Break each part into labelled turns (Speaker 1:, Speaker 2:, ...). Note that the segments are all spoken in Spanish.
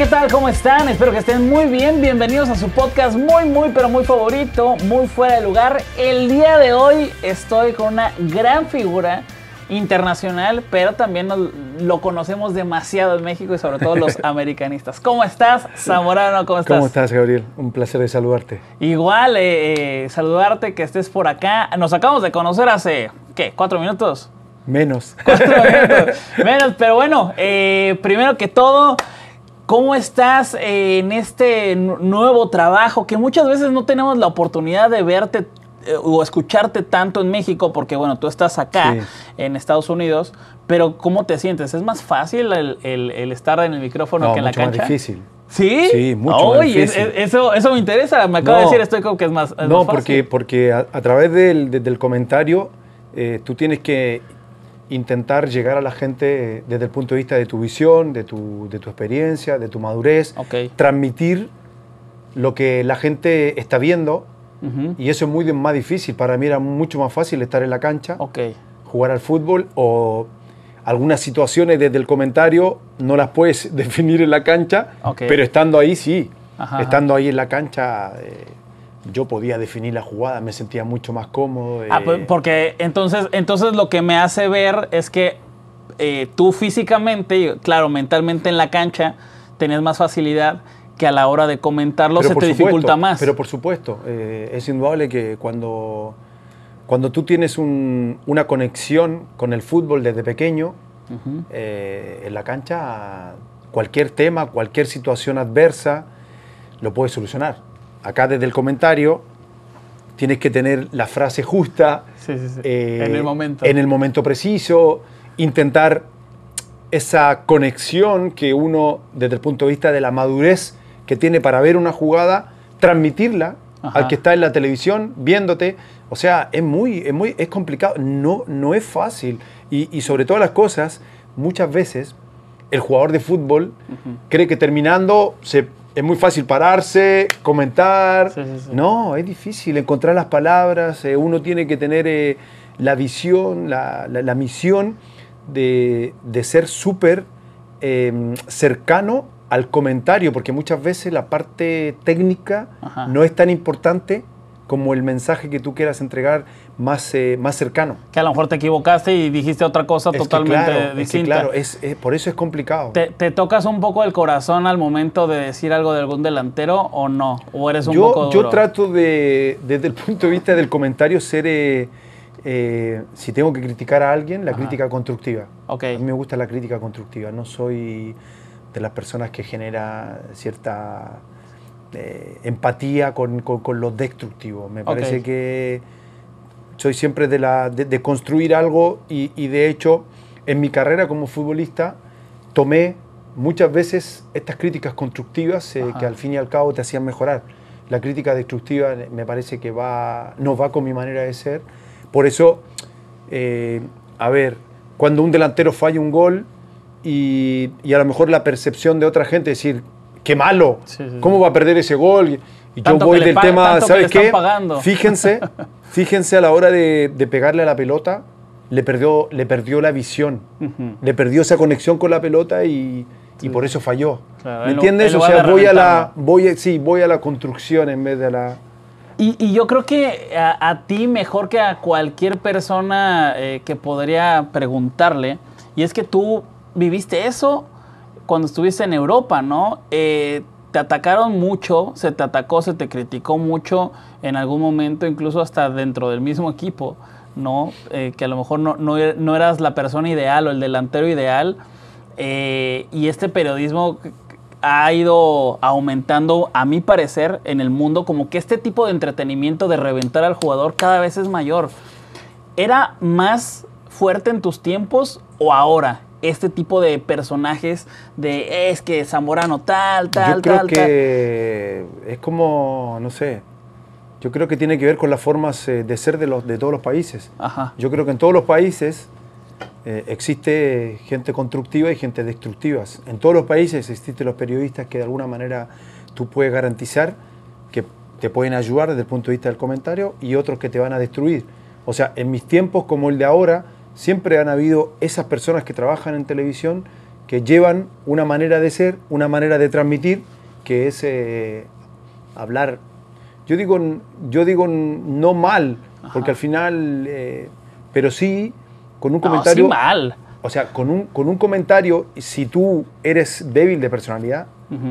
Speaker 1: ¿qué tal? ¿Cómo están? Espero que estén muy bien. Bienvenidos a su podcast muy, muy, pero muy favorito, muy fuera de lugar. El día de hoy estoy con una gran figura internacional, pero también lo conocemos demasiado en México y sobre todo los americanistas. ¿Cómo estás, Zamorano? ¿Cómo estás? ¿Cómo
Speaker 2: estás, Gabriel? Un placer de saludarte.
Speaker 1: Igual, eh, eh, saludarte, que estés por acá. Nos acabamos de conocer hace, ¿qué? ¿Cuatro minutos?
Speaker 2: Menos. Cuatro minutos.
Speaker 1: Menos, pero bueno, eh, primero que todo... ¿Cómo estás eh, en este nuevo trabajo que muchas veces no tenemos la oportunidad de verte eh, o escucharte tanto en México? Porque bueno, tú estás acá en Estados Unidos, pero ¿cómo te sientes? ¿Es más fácil el, estar en el micrófono que en la cancha? Más difícil. ¿Sí? Sí, mucho difícil. Oye, eso, eso me interesa, me acabo de decir, estoy como que es más No, porque,
Speaker 2: porque a, través del, comentario eh, tú tienes que intentar llegar a la gente desde el punto de vista de tu visión, de tu, de tu experiencia, de tu madurez, transmitir lo que la gente está viendo y eso es muy más difícil. Para mí era mucho más fácil estar en la cancha, jugar al fútbol o algunas situaciones desde el comentario no las puedes definir en la cancha, pero estando ahí sí, estando ahí en la cancha... Eh, yo podía definir la jugada, me sentía mucho más cómodo. Ah, pues, eh,
Speaker 1: porque entonces, entonces lo que me hace ver es que eh, tú físicamente, claro, mentalmente en la cancha, tenés más facilidad que a la hora de comentarlo se te dificulta más. Pero
Speaker 2: por supuesto, eh, es indudable que cuando, cuando tú tienes una conexión con el fútbol desde pequeño, en la cancha, cualquier tema, cualquier situación adversa, lo puedes solucionar acá desde el comentario, tienes que tener la frase justa. Eh, en el momento. preciso, intentar esa conexión que uno, desde el punto de vista de la madurez que tiene para ver una jugada, transmitirla al que está en la televisión viéndote. O sea, es muy, es muy, es complicado, no, no es fácil. Y, sobre todas las cosas, muchas veces el jugador de fútbol cree que terminando se es muy fácil pararse, comentar. No, es difícil encontrar las palabras. Eh, uno tiene que tener eh, la visión, la, misión de, ser súper em, cercano al comentario, porque muchas veces la parte técnica no es tan importante como el mensaje que tú quieras entregar más, eh, más cercano.
Speaker 1: Que a lo mejor te equivocaste y dijiste otra cosa totalmente distinta. claro, por eso es complicado. ¿Te, tocas un poco el corazón al momento de decir algo de algún delantero o no? ¿O eres un yo, poco Yo trato
Speaker 2: de, desde el punto de vista del comentario, ser... Eh, eh, si tengo que criticar a alguien, la crítica constructiva. A mí me gusta la crítica constructiva. No soy de las personas que genera cierta empatía con, con, los destructivos. Me parece que soy siempre de, la, de, construir algo y, de hecho en mi carrera como futbolista tomé muchas veces estas críticas constructivas eh, que al fin y al cabo te hacían mejorar. La crítica destructiva me parece que va, no va con mi manera de ser. Por eso, eh, a ver, cuando un delantero falla un gol y, a lo mejor la percepción de otra gente es decir, qué malo, ¿cómo va a perder ese gol?
Speaker 1: Y yo voy del tema, ¿sabes qué?
Speaker 2: Fíjense, fíjense a la hora de, pegarle a la pelota, le perdió, le perdió la visión, le perdió esa conexión con la pelota y, por eso falló. ¿Me entiendes? O sea, voy a la, voy voy a la construcción en vez de a
Speaker 1: la... Y, yo creo que a, ti mejor que a cualquier persona eh, que podría preguntarle, y es que tú viviste eso cuando estuviste en Europa, ¿no? Eh, te atacaron mucho, se te atacó, se te criticó mucho en algún momento, incluso hasta dentro del mismo equipo, ¿no? Eh, que a lo mejor er-, no, eras la persona ideal o el delantero ideal. Eh, y este periodismo ha ido aumentando, a mi parecer, en el mundo, como que este tipo de entretenimiento de reventar al jugador cada vez es mayor. ¿Era más fuerte en tus tiempos o ahora? este tipo de personajes de es que Zamorano tal, tal, yo creo
Speaker 2: que Es como, no sé, yo creo que tiene que ver con las formas eh, de ser de, los, de todos los países. Yo creo que en todos los países eh, existe gente constructiva y gente destructiva. En todos los países existen los periodistas que de alguna manera tú puedes garantizar que te pueden ayudar desde el punto de vista del comentario y otros que te van a destruir. O sea, en mis tiempos como el de ahora, siempre han habido esas personas que trabajan en televisión que llevan una manera de ser, una manera de transmitir, que es eh, hablar. Yo digo, yo digo no mal, porque al final, eh, pero sí con un comentario... mal. O sea, con un, con un comentario, si tú eres débil de personalidad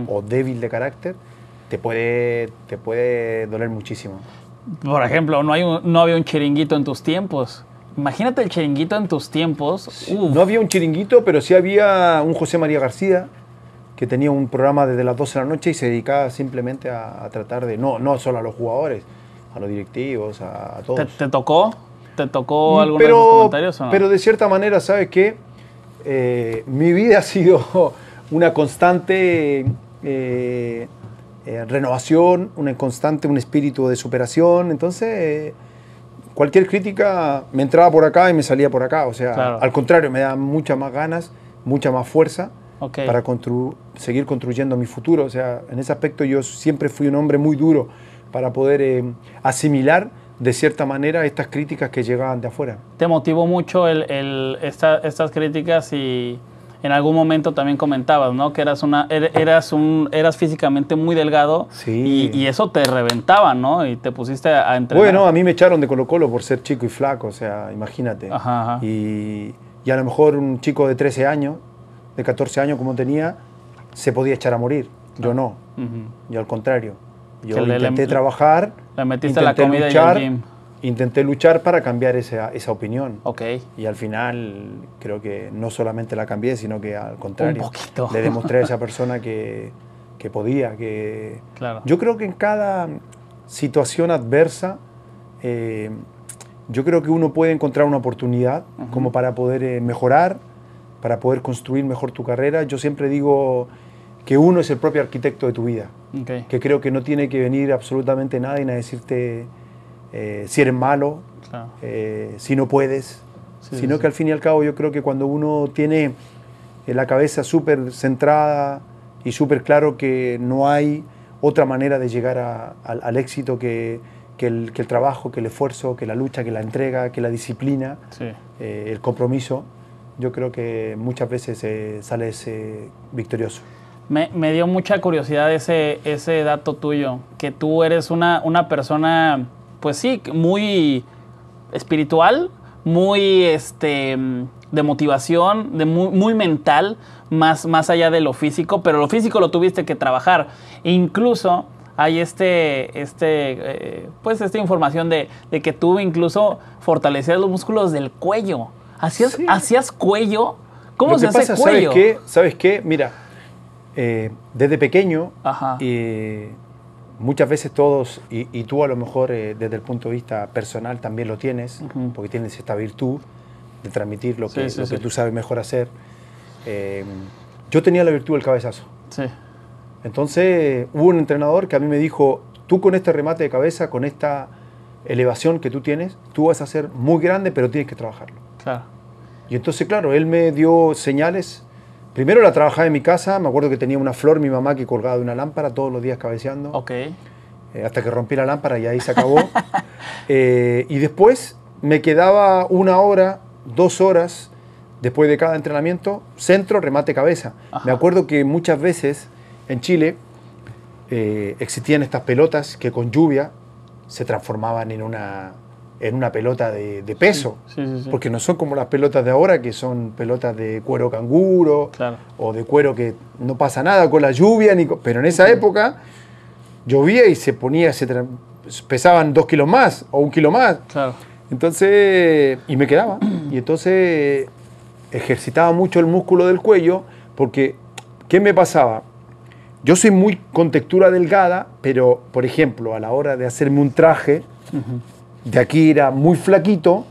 Speaker 2: o débil de carácter, te puede, te puede doler muchísimo.
Speaker 1: Por ejemplo, no, hay no había un chiringuito en tus tiempos. Imagínate el chiringuito en tus tiempos.
Speaker 2: No había un chiringuito, pero sí había un José María García que tenía un programa desde las 12 de la noche y se dedicaba simplemente a, tratar de, no, no solo a los jugadores, a los directivos, a, todos.
Speaker 1: ¿Te, tocó? ¿Te tocó mm, algunos pero, de comentarios o no? Pero
Speaker 2: de cierta manera, ¿sabes qué? Eh, mi vida ha sido una constante eh, eh, renovación, una constante, un espíritu de superación. Entonces cualquier crítica me entraba por acá y me salía por acá. O sea, al contrario, me da muchas más ganas, mucha más fuerza para seguir construyendo mi futuro. O sea, en ese aspecto yo siempre fui un hombre muy duro para poder eh, asimilar de cierta manera estas críticas que llegaban de afuera.
Speaker 1: ¿Te motivó mucho estas críticas y en algún momento también comentabas, ¿no? Que eras una, er, eras un, eras físicamente muy delgado y, eso te reventaba, ¿no? Y te pusiste a entrenar. Bueno,
Speaker 2: a mí me echaron de Colo Colo por ser chico y flaco, o sea, imagínate. Y, a lo mejor un chico de 13 años, de 14 años como tenía, se podía echar a morir. Yo no. Yo al contrario. Yo intenté trabajar.
Speaker 1: Le metiste la comida y el gym
Speaker 2: intenté luchar para cambiar esa, esa opinión. Y al final creo que no solamente la cambié, sino que al contrario, le demostré a esa persona que, que podía, que... Claro. Yo creo que en cada situación adversa, eh, yo creo que uno puede encontrar una oportunidad como para poder eh, mejorar, para poder construir mejor tu carrera. Yo siempre digo que uno es el propio arquitecto de tu vida, que creo que no tiene que venir absolutamente nadie a decirte eh, si eres malo, eh, si no puedes, sino que al fin y al cabo yo creo que cuando uno tiene eh, la cabeza súper centrada y súper claro que no hay otra manera de llegar al éxito que, el, trabajo, que el esfuerzo, que la lucha, que la entrega, que la disciplina, el compromiso, yo creo que muchas veces sale sales victorioso.
Speaker 1: Me, dio mucha curiosidad ese, ese dato tuyo, que tú eres una, una persona pues sí, muy espiritual, muy este, mm, de motivación, de muy, muy mental, más, más allá de lo físico, pero lo físico lo tuviste que trabajar. incluso hay este, este, eh, pues esta información de, que tú incluso fortalecías los músculos del cuello. ¿Hacías, cuello? ¿Cómo se hace cuello? ¿Sabes qué? ¿Sabes Mira,
Speaker 2: eh, desde pequeño... Eh, muchas veces todos, y, tú a lo mejor eh, desde el punto de vista personal también lo tienes, porque tienes esta virtud de transmitir lo que, que tú sabes mejor hacer. Eh, yo tenía la virtud del cabezazo. Entonces hubo un entrenador que a mí me dijo, tú con este remate de cabeza, con esta elevación que tú tienes, tú vas a ser muy grande, pero tienes que trabajarlo. Y entonces, claro, él me dio señales Primero la trabajaba en mi casa, me acuerdo que tenía una flor mi mamá que colgaba de una lámpara todos los días cabeceando. Ok. Eh, hasta que rompí la lámpara y ahí se acabó. Eh, y después me quedaba una hora, dos horas después de cada entrenamiento, centro, remate, cabeza. Me acuerdo que muchas veces en Chile eh, existían estas pelotas que con lluvia se transformaban en una en una pelota de, peso, porque no son como las pelotas de ahora, que son pelotas de cuero canguro o de cuero que no pasa nada con la lluvia, ni pero en esa época llovía y se ponía, se pesaban dos kilos más o un kilo más. Entonces, y me quedaba. Y entonces ejercitaba mucho el músculo del cuello, porque, ¿qué me pasaba? Yo soy muy con textura delgada, pero, por ejemplo, a la hora de hacerme un traje, de aquí era muy flaquito,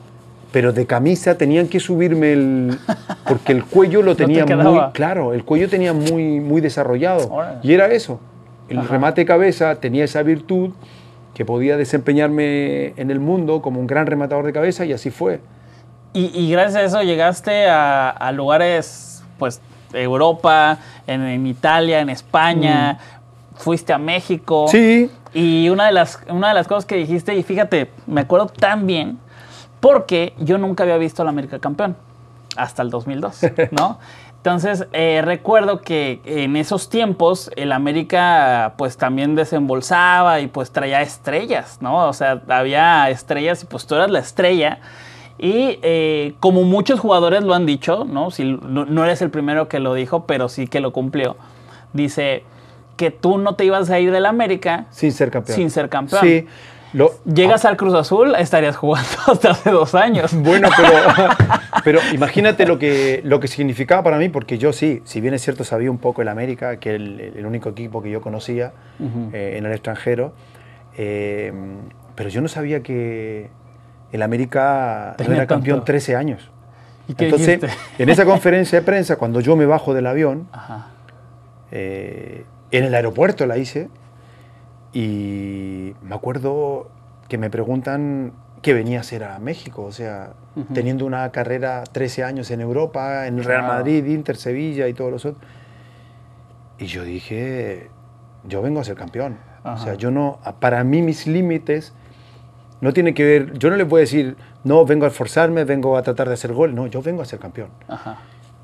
Speaker 2: pero de camisa tenían que subirme el porque el cuello lo tenía muy claro, el cuello tenía muy muy desarrollado y era eso. El remate remate cabeza tenía esa virtud que podía desempeñarme en el mundo como un gran rematador de cabeza y así fue.
Speaker 1: Y, gracias a eso llegaste a, lugares, pues Europa, en, Italia, en España. Mm fuiste a México. Sí. Y una de, las, una de las cosas que dijiste, y fíjate, me acuerdo tan bien, porque yo nunca había visto al América campeón, hasta el 2002, ¿no? Entonces, eh, recuerdo que en esos tiempos el América pues también desembolsaba y pues traía estrellas, ¿no? O sea, había estrellas y pues tú eras la estrella. Y eh, como muchos jugadores lo han dicho, ¿no? Si no, no eres el primero que lo dijo, pero sí que lo cumplió. Dice, que tú no te ibas a ir del América sin ser campeón. Sin ser campeón. Llegas ah. al Cruz Azul, estarías jugando hasta hace dos años. Bueno,
Speaker 2: pero, imagínate lo que, lo que significaba para mí, porque yo sí, si bien es cierto, sabía un poco el América, que era el, único equipo que yo conocía eh, en el extranjero, eh, pero yo no sabía que el América era campeón 13 años. Entonces, en esa conferencia de prensa, cuando yo me bajo del avión, Eh, en el aeropuerto la hice y me acuerdo que me preguntan qué venía a hacer a México, o sea, teniendo una carrera 13 años en Europa, en Real Madrid, Inter, Sevilla y todos los otros. Y yo dije, yo vengo a ser campeón. O sea, yo no, para mí mis límites no tienen que ver, yo no les voy a decir, no, vengo a esforzarme, vengo a tratar de hacer gol, no, yo vengo a ser campeón.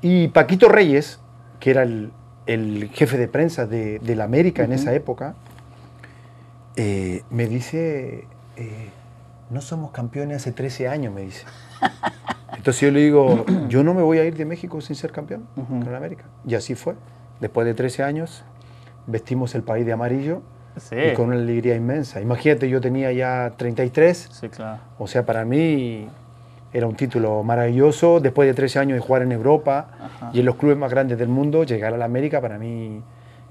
Speaker 2: Y Paquito Reyes, que era el, el jefe de prensa de, la América en esa época, eh, me dice, eh, no somos campeones hace 13 años, me dice. Entonces yo le digo, yo no me voy a ir de México sin ser campeón con la América. Y así fue. Después de 13 años, vestimos el país de amarillo y con una alegría inmensa. Imagínate, yo tenía ya 33. O sea, para mí era un título maravilloso. Después de 13 años de jugar en Europa y en los clubes más grandes del mundo, llegar a la América para mí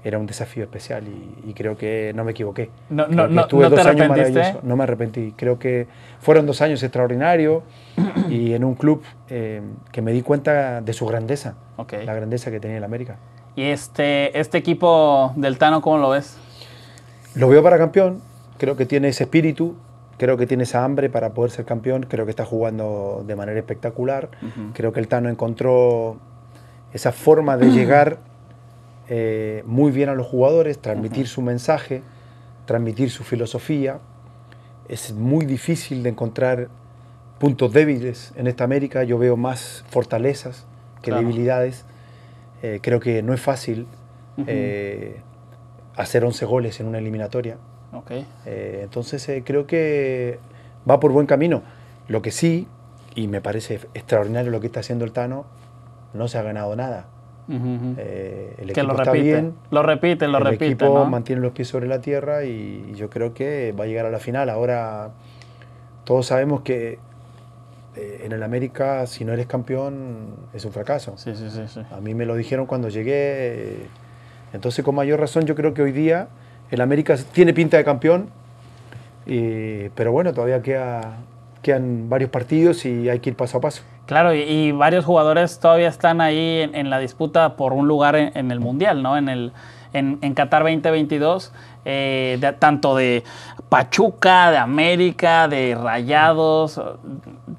Speaker 2: era un desafío especial y, creo que no me equivoqué. No, no, no, no te dos años maravillosos. No me arrepentí. Creo que fueron dos años extraordinarios y en un club eh, que me di cuenta de su grandeza, la grandeza que tenía el América.
Speaker 1: ¿Y este, este equipo del Tano cómo lo ves?
Speaker 2: Lo veo para campeón. Creo que tiene ese espíritu, Creo que tiene esa hambre para poder ser campeón, creo que está jugando de manera espectacular, creo que el Tano encontró esa forma de llegar eh, muy bien a los jugadores, transmitir su mensaje, transmitir su filosofía. Es muy difícil de encontrar puntos débiles en esta América, yo veo más fortalezas que debilidades. Eh, creo que no es fácil eh, hacer 11 goles en una eliminatoria. Eh, entonces eh, creo que va por buen camino. Lo que sí, y me parece extraordinario lo que está haciendo el Tano, no se ha ganado nada. Eh, el que equipo lo está bien,
Speaker 1: lo repiten, lo repiten. El equipo
Speaker 2: mantiene los pies sobre la tierra y, yo creo que va a llegar a la final. Ahora, todos sabemos que en el América, si no eres campeón, es un fracaso. Sí, sí, sí, a mí me lo dijeron cuando llegué. Entonces, con mayor razón, yo creo que hoy día el América tiene pinta de campeón, eh, pero bueno, todavía queda, quedan varios partidos y hay que ir paso a paso.
Speaker 1: Claro, y, varios jugadores todavía están ahí en, la disputa por un lugar en, en el Mundial, ¿no? En el, en, Qatar 2022, eh, tanto de Pachuca, de América, de Rayados, eh,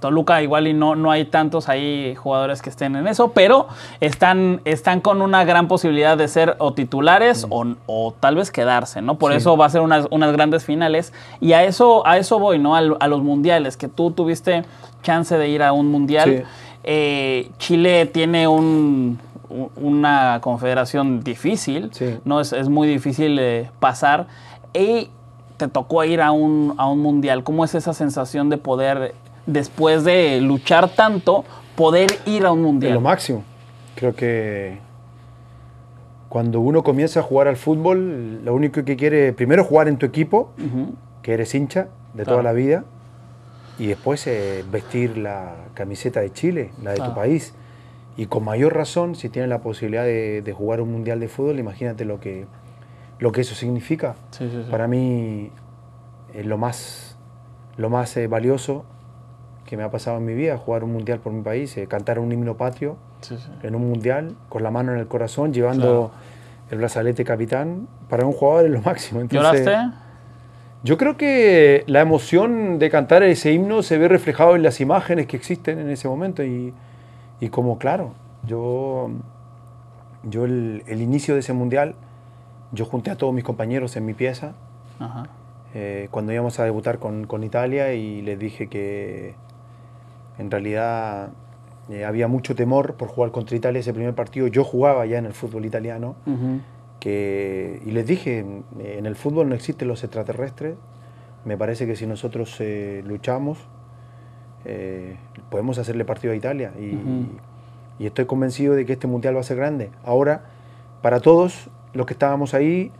Speaker 1: Toluca igual y no, no hay tantos ahí jugadores que estén en eso, pero están, están con una gran posibilidad de ser o titulares o, tal vez quedarse, ¿no? Por eso va a ser unas, grandes finales y a eso, a eso voy, ¿no? A, los mundiales, que tú tuviste chance de ir a un mundial. Eh, Chile tiene un una confederación difícil, ¿no? Es, muy difícil eh, pasar. Y te tocó ir a un, mundial. ¿Cómo es esa sensación de poder, después de luchar tanto, poder ir a un mundial? lo
Speaker 2: máximo. Creo que cuando uno comienza a jugar al fútbol, lo único que quiere primero jugar en tu equipo, que eres hincha de toda la vida, y después eh, vestir la camiseta de Chile, la de tu país. Y con mayor razón, si tiene la posibilidad de, jugar un mundial de fútbol, imagínate lo que, lo que eso significa. Para mí, es eh, lo más, lo más eh, valioso que me ha pasado en mi vida, jugar un mundial por mi país, eh, cantar un himno patrio en un mundial, con la mano en el corazón, llevando el brazalete capitán, para un jugador es lo máximo. ¿Lloraste? Yo creo que la emoción de cantar ese himno se ve reflejado en las imágenes que existen en ese momento y y como claro, yo, yo el, inicio de ese mundial, yo junté a todos mis compañeros en mi pieza eh, cuando íbamos a debutar con, Italia y les dije que en realidad eh, había mucho temor por jugar contra Italia ese primer partido. Yo jugaba ya en el fútbol italiano que, y les dije, en el fútbol no existen los extraterrestres. Me parece que si nosotros eh, luchamos, eh, podemos hacerle partido a Italia. Y, estoy convencido de que este mundial va a ser grande. Ahora, para todos los que estábamos ahí,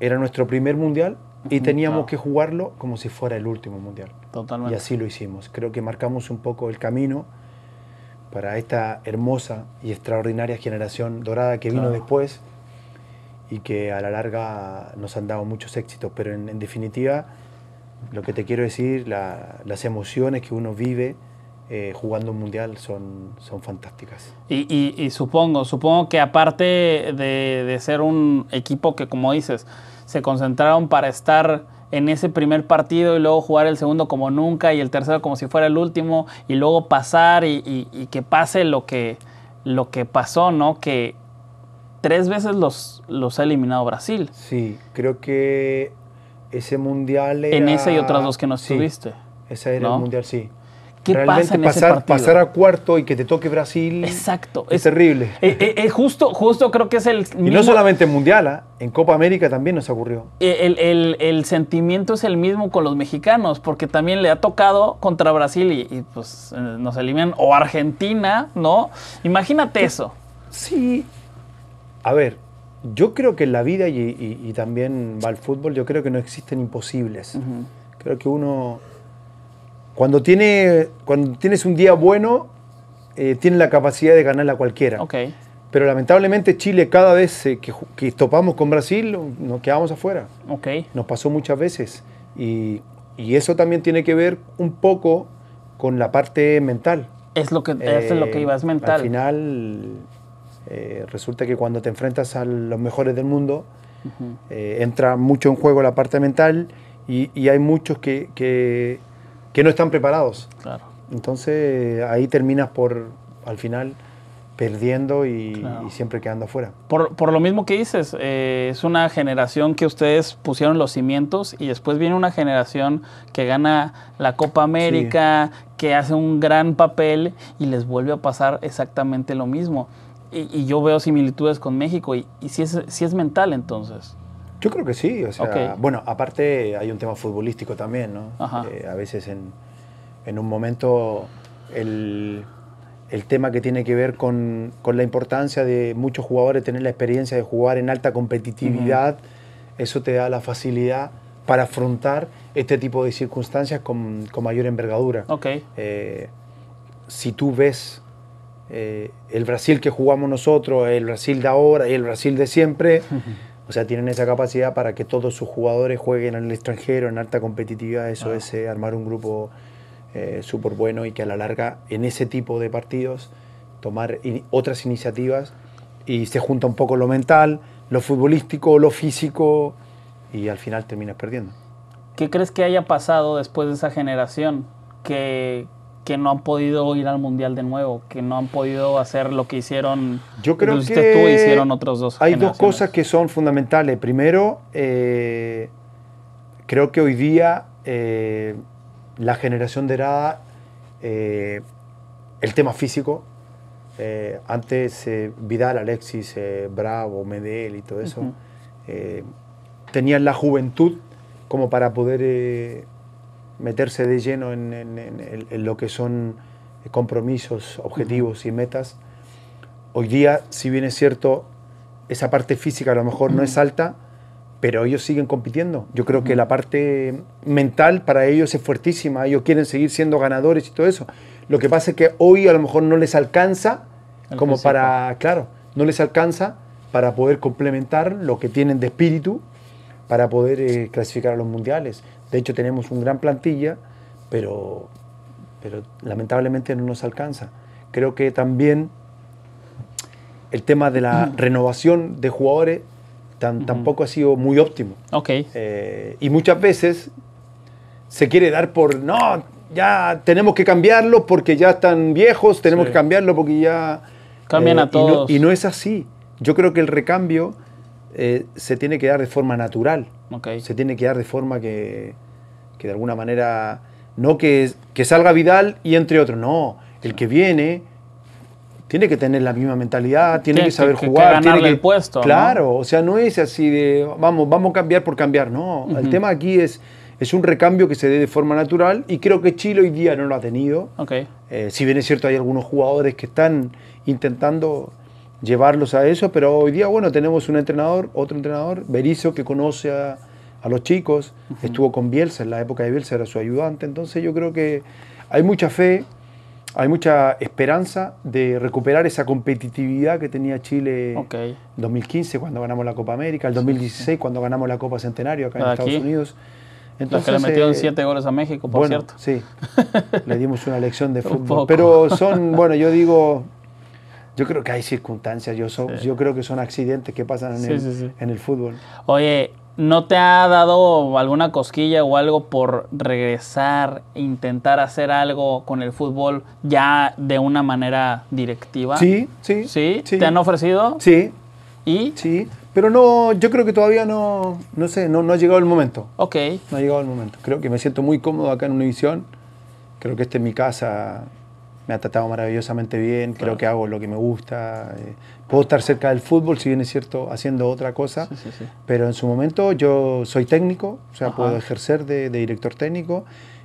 Speaker 2: era nuestro primer mundial y teníamos que jugarlo como si fuera el último mundial. Y así lo hicimos. Creo que marcamos un poco el camino para esta hermosa y extraordinaria generación dorada que vino después y que a la larga nos han dado muchos éxitos. Pero en, definitiva, lo que te quiero decir, las emociones que uno vive eh, jugando un mundial son, son fantásticas.
Speaker 1: Y, y, supongo, supongo que aparte de, ser un equipo que, como dices, se concentraron para estar en ese primer partido y luego jugar el segundo como nunca y el tercero como si fuera el último y luego pasar y, que pase lo que, lo que pasó, ¿no? Que tres veces los, los ha eliminado Brasil. Sí, creo que ese mundial era... En ese y otras dos que no estuviste. ese era el mundial, sí Realmente pasar, pasar a cuarto y que te toque Brasil. Exacto. Es, terrible. Eh, eh, eh, justo, justo creo que es el. Mismo, y no solamente
Speaker 2: en Mundial, ¿ah? en Copa América también nos ocurrió.
Speaker 1: El, sentimiento es el mismo con los mexicanos, porque también le ha tocado contra Brasil y, pues nos eliminan. O Argentina, ¿no? Imagínate eso. Sí.
Speaker 2: A ver, yo creo que en la vida y, también va al fútbol, yo creo que no existen imposibles. Creo que uno cuando, tiene, cuando tienes un día bueno, eh, tiene la capacidad de ganar a cualquiera. Okay. Pero lamentablemente Chile cada vez que, topamos con Brasil nos quedamos afuera. Okay. Nos pasó muchas veces. Y, y, eso también tiene que ver un poco con la parte mental.
Speaker 1: Es lo que, es lo que eh, ibas mental. Al
Speaker 2: final eh, resulta que cuando te enfrentas a los mejores del mundo, eh, entra mucho en juego la parte mental y, hay muchos que que no están preparados. Entonces ahí terminas por, al final, perdiendo y, siempre quedando afuera.
Speaker 1: Por, lo mismo que dices, eh, es una generación que ustedes pusieron los cimientos y después viene una generación que gana la Copa América, que hace un gran papel y les vuelve a pasar exactamente lo mismo. Y, yo veo similitudes con México y, si, si es mental entonces.
Speaker 2: Yo creo que sí, bueno, aparte hay un tema futbolístico también, ¿no? Eh, a veces en, un momento el, tema que tiene que ver con, la importancia de muchos jugadores tener la experiencia de jugar en alta competitividad, eso te da la facilidad para afrontar este tipo de circunstancias con, mayor envergadura. Eh, si tú ves eh, el Brasil que jugamos nosotros, el Brasil de ahora y el Brasil de siempre, O sea, tienen esa capacidad para que todos sus jugadores jueguen en el extranjero, en alta competitividad. Eso ah. es eh, armar un grupo eh, súper bueno y que a la larga, en ese tipo de partidos, tomar otras iniciativas y se junta un poco lo mental, lo futbolístico, lo físico y al final terminas perdiendo.
Speaker 1: ¿Qué crees que haya pasado después de esa generación? Que, que no han podido ir al mundial de nuevo, que no han podido hacer lo que hicieron. Yo creo pues, que, tú hicieron otros dos. Hay dos cosas
Speaker 2: que son fundamentales. Primero, eh, creo que hoy día eh, la generación de eh, el tema físico, eh, antes Vidal, Alexis, Bravo, Medel y todo eso, tenían la juventud como para poder meterse de lleno en, lo que son compromisos, objetivos y metas. Hoy día, si bien es cierto, esa parte física a lo mejor no es alta, pero ellos siguen compitiendo. Yo creo que la parte mental para ellos es fuertísima, ellos quieren seguir siendo ganadores y todo eso. Lo que pasa es que hoy a lo mejor no les alcanza como para, claro, no les alcanza para poder complementar lo que tienen de espíritu para poder eh, clasificar a los mundiales. De hecho, tenemos un gran plantilla, pero, pero lamentablemente no nos alcanza. Creo que también el tema de la renovación de jugadores tampoco ha sido muy óptimo.
Speaker 1: Eh,
Speaker 2: y muchas veces se quiere dar por, no, ya tenemos que cambiarlo porque ya están viejos, tenemos que cambiarlo porque ya... Cambian eh, a todos. y no, es así. Yo creo que el recambio eh, se tiene que dar de forma natural. Se tiene que dar de forma que, de alguna manera, no que, que, salga Vidal y entre otros, no, el que viene tiene que tener la misma mentalidad, tiene, que saber jugar, tiene que el puesto. Claro, o sea, no es así de vamos, vamos a cambiar por cambiar, no. El tema aquí es es un recambio que se dé de forma natural y creo que Chile hoy día no lo ha tenido. Eh, si bien es cierto, hay algunos jugadores que están intentando llevarlos a eso, pero hoy día, bueno, tenemos un entrenador, otro entrenador, Berizo, que conoce a, los chicos, estuvo con Bielsa, en la época de Bielsa era su ayudante, entonces yo creo que hay mucha fe, hay mucha esperanza de recuperar esa competitividad que tenía Chile en 2015 cuando ganamos la Copa América, el 2016 cuando ganamos la Copa Centenario acá en ah, Estados Unidos. Entonces, que le metieron eh, siete
Speaker 1: goles a México, por cierto. Sí, le dimos una lección de fútbol. Pero
Speaker 2: son, bueno, yo digo, yo creo que hay circunstancias, yo, yo creo que son accidentes que pasan en, el, fútbol.
Speaker 1: Oye, ¿no te ha dado alguna cosquilla o algo por regresar, intentar hacer algo con el fútbol ya de una manera directiva? Sí, sí. ¿Sí? ¿Te han ofrecido? Sí. ¿Y? Sí, pero
Speaker 2: no, yo creo que todavía no, no sé, no, no ha llegado el momento. Ok. No ha llegado el momento. Creo que me siento muy cómodo acá en Univisión. Creo que esta es mi casa, me ha tratado maravillosamente bien, creo que hago lo que me gusta. Eh, puedo estar cerca del fútbol, si bien es cierto, haciendo otra cosa, pero en su momento yo soy técnico, o sea, puedo ejercer de, director técnico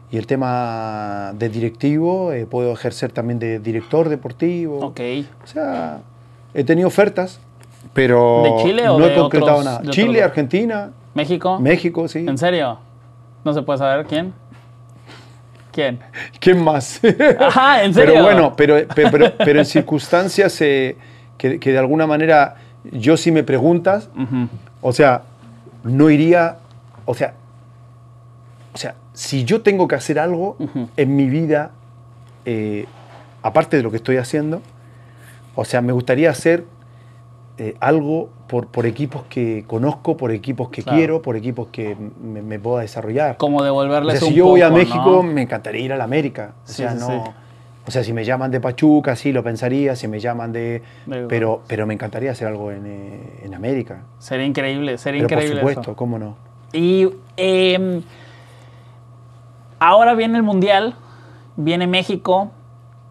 Speaker 2: y el tema de directivo, eh, puedo ejercer también de director deportivo.
Speaker 1: Ok. O sea,
Speaker 2: he tenido ofertas, pero ¿De Chile o no he concretado nada. Chile,
Speaker 1: Argentina. México. México, sí. ¿En serio? ¿No se puede saber quién? ¿Quién? ¿Quién más? Ajá, en serio. Pero bueno,
Speaker 2: pero, pero, en circunstancias eh, que, de alguna manera yo si me preguntas, o sea, no iría, o sea, o sea, si yo tengo que hacer algo en mi vida, eh, aparte de lo que estoy haciendo, o sea, me gustaría hacer eh, algo por, por equipos que conozco, por equipos que quiero, por equipos que me, pueda desarrollar. Como devolverles Si yo voy a México, me encantaría ir a la América. O sea, no. O sea, si me llaman de Pachuca, sí lo pensaría, si me llaman de. pero, pero me encantaría hacer algo en, eh, América.
Speaker 1: Sería increíble, sería increíble. Por supuesto, cómo no. Y em, ahora viene el Mundial, viene México,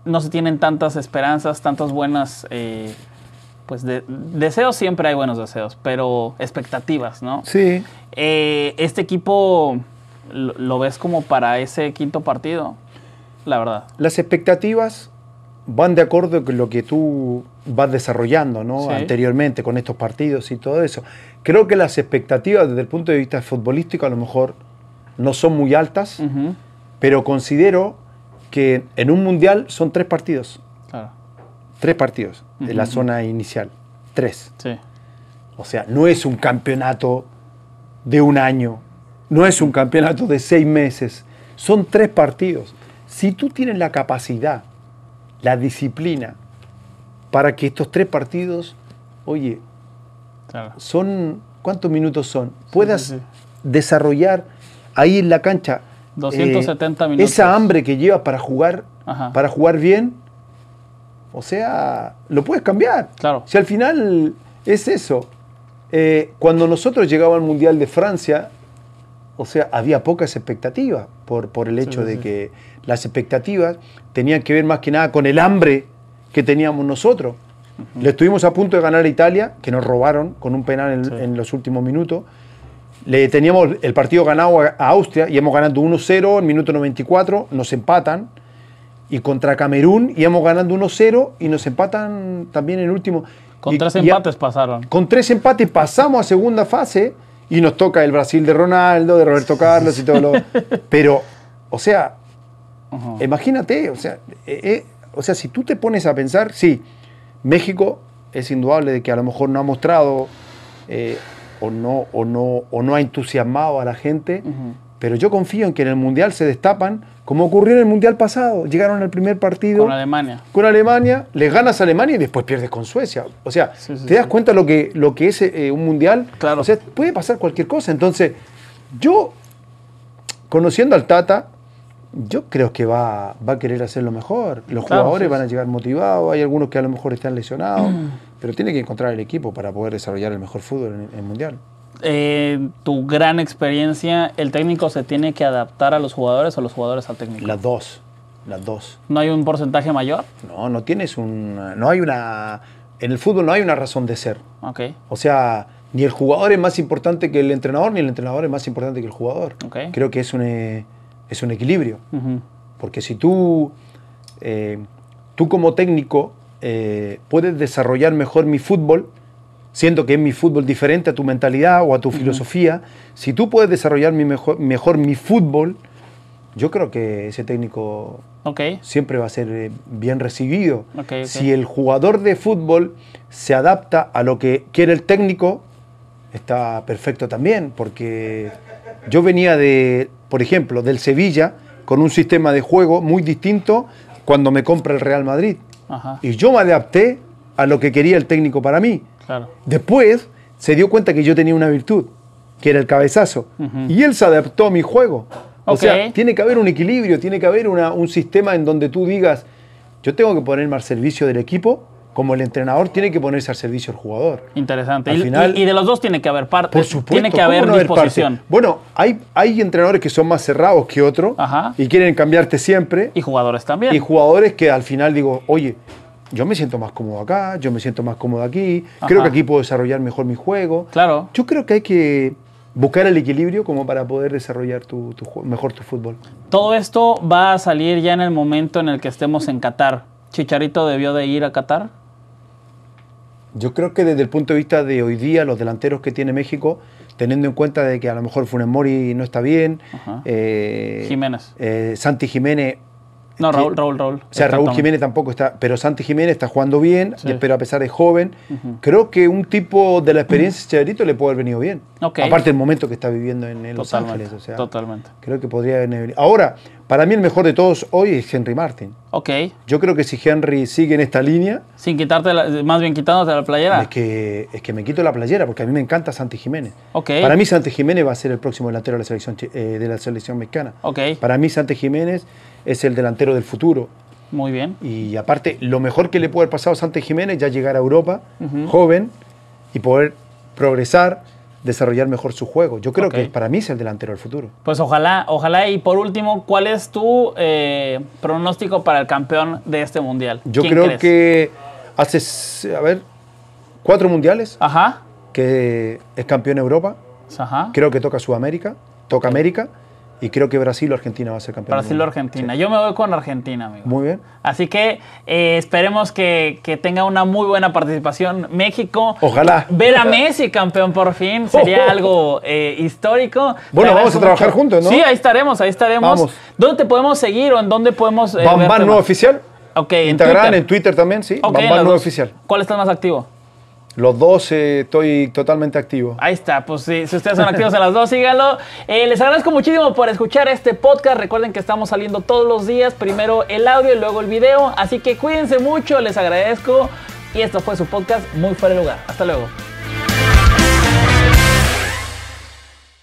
Speaker 1: no se tienen tantas esperanzas, tantas buenas eh, pues deseos siempre hay buenos deseos, pero expectativas, ¿no? Sí. Eh, este equipo lo, ves como para ese quinto partido, la verdad.
Speaker 2: Las expectativas van de acuerdo con lo que tú vas desarrollando, ¿no? Anteriormente con estos partidos y todo eso. Creo que las expectativas desde el punto de vista futbolístico a lo mejor no son muy altas, pero considero que en un mundial son tres partidos. Tres partidos de la zona inicial. Tres. Sí. O sea, no es un campeonato de un año, no es un campeonato de seis meses, son tres partidos. Si tú tienes la capacidad, la disciplina, para que estos tres partidos, oye, son, ¿cuántos minutos son? Puedas desarrollar ahí en la cancha. 270 eh, minutos. Esa hambre que llevas para jugar, para jugar bien, o sea, lo puedes cambiar. Claro. Si al final es eso. Eh, cuando nosotros llegamos al Mundial de Francia, o sea, había pocas expectativas por, por el hecho de que las expectativas tenían que ver más que nada con el hambre que teníamos nosotros. Le estuvimos a punto de ganar a Italia, que nos robaron con un penal en, los últimos minutos. Le teníamos el partido ganado a, Austria y hemos ganado 1-0 en minuto 94, nos empatan y contra Camerún íbamos ganando 1-0 y nos empatan también en el último.
Speaker 1: Con tres empates pasaron.
Speaker 2: Con tres empates pasamos a segunda fase y nos toca el Brasil de Ronaldo, de Roberto Carlos y todo lo. Pero, o sea, imagínate, o sea, eh, eh, o sea, si tú te pones a pensar, sí, México es indudable de que a lo mejor no ha mostrado eh, o, no, o, no, o no ha entusiasmado a la gente, pero yo confío en que en el Mundial se destapan, como ocurrió en el Mundial pasado. Llegaron al primer partido. Con Alemania. Con Alemania, le ganas a Alemania y después pierdes con Suecia. O sea, ¿te das cuenta lo que, lo que es eh, un Mundial? Claro. O sea, puede pasar cualquier cosa. Entonces, yo, conociendo al Tata, yo creo que va, a querer hacer lo mejor. Los jugadores van a llegar motivados, hay algunos que a lo mejor están lesionados, mm. pero tiene que encontrar el equipo para poder desarrollar el mejor fútbol en el
Speaker 1: Mundial. Eh, tu gran experiencia, ¿el técnico se tiene que adaptar a los jugadores o los jugadores al técnico? Las dos, las dos. ¿No hay un porcentaje mayor? No, no tienes
Speaker 2: un... No hay una... En el fútbol no hay una razón de ser. Okay. O sea, ni el jugador es más importante que el entrenador, ni el entrenador es más importante que el jugador. Creo que es un, es un equilibrio. Porque si tú, eh, tú como técnico eh, puedes desarrollar mejor mi fútbol, siento que es mi fútbol diferente a tu mentalidad o a tu filosofía, si tú puedes desarrollar mi mejor, mejor mi fútbol, yo creo que ese técnico siempre va a ser eh, bien recibido. Si el jugador de fútbol se adapta a lo que quiere el técnico, está perfecto también, porque yo venía de, por ejemplo, del Sevilla con un sistema de juego muy distinto cuando me compra el Real Madrid. Y yo me adapté a lo que quería el técnico para mí. Después se dio cuenta que yo tenía una virtud, que era el cabezazo. Y él se adaptó a mi juego. O sea, tiene que haber un equilibrio, tiene que haber un sistema en donde tú digas, yo tengo que ponerme al servicio del equipo, como el entrenador tiene que ponerse al servicio del jugador.
Speaker 1: Interesante. Al y, final, y, de los dos tiene que haber parte. Por supuesto. Tiene que haber no disposición.
Speaker 2: bueno, hay, hay entrenadores que son más cerrados que otros y quieren cambiarte siempre. Y jugadores también. Y jugadores que al final digo, oye, yo me siento más cómodo acá, yo me siento más cómodo aquí, creo que aquí puedo desarrollar mejor mi juego. Claro. Yo creo que hay que buscar el equilibrio como para poder desarrollar tu, mejor tu fútbol.
Speaker 1: Todo esto va a salir ya en el momento en el que estemos en Qatar. ¿Chicharito debió de ir a Qatar?
Speaker 2: Yo creo que desde el punto de vista de hoy día, los delanteros que tiene México, teniendo en cuenta de que a lo mejor Funemori no está bien, eh, Jiménez. Eh, Santi Jiménez
Speaker 1: no, Raúl, Raúl, Raúl. O sea, Raúl Jiménez
Speaker 2: tampoco está, pero Santi Jiménez está jugando bien, pero a pesar de joven, creo que un tipo de la experiencia de le puede haber venido bien. Aparte del momento que está viviendo en, Los Ángeles. O sea, totalmente. Creo que podría haber venido bien. Ahora, para mí el mejor de todos hoy es Henry Martin. Yo creo que si Henry sigue en esta
Speaker 1: línea... Sin quitarte, más bien quitándote la playera. Es
Speaker 2: que, es que me quito la playera porque a mí me encanta Santi Jiménez. Para mí Santi Jiménez va a ser el próximo delantero de la selección, eh, de la selección mexicana. Para mí Santi Jiménez es el delantero del futuro. Muy bien. Y aparte, lo mejor que le puede haber pasado a Santi Jiménez ya llegar a Europa, joven, y poder progresar, desarrollar mejor su juego. Yo creo que para mí es el delantero del futuro.
Speaker 1: Pues ojalá, ojalá. Y por último, ¿cuál es tu eh, pronóstico para el campeón de este mundial? Yo creo
Speaker 2: que hace, a ver, cuatro mundiales. Ajá. Que es campeón Europa. Ajá. Creo que toca Sudamérica, toca América y creo que Brasil o Argentina va a ser campeón. Brasil o
Speaker 1: Argentina. Yo me voy con Argentina, amigo. Muy bien. Así que eh, esperemos que, tenga una muy buena participación México. Ojalá. Ver a Messi campeón por fin sería algo eh, histórico. Bueno, vamos a trabajar juntos, ¿no? Sí, ahí estaremos, ahí estaremos. ¿Dónde te podemos seguir o en dónde podemos... Eh, Bambán no oficial. Ok. Instagram, en
Speaker 2: Twitter, también, sí. Okay, oficial.
Speaker 1: ¿Cuál está más activo?
Speaker 2: Los dos eh, estoy totalmente activo.
Speaker 1: Ahí está, pues sí, si ustedes son activos a las dos, síganlo. Eh, les agradezco muchísimo por escuchar este podcast. Recuerden que estamos saliendo todos los días, primero el audio y luego el video. Así que cuídense mucho, les agradezco. Y esto fue su podcast Muy Fuera de Lugar. Hasta luego.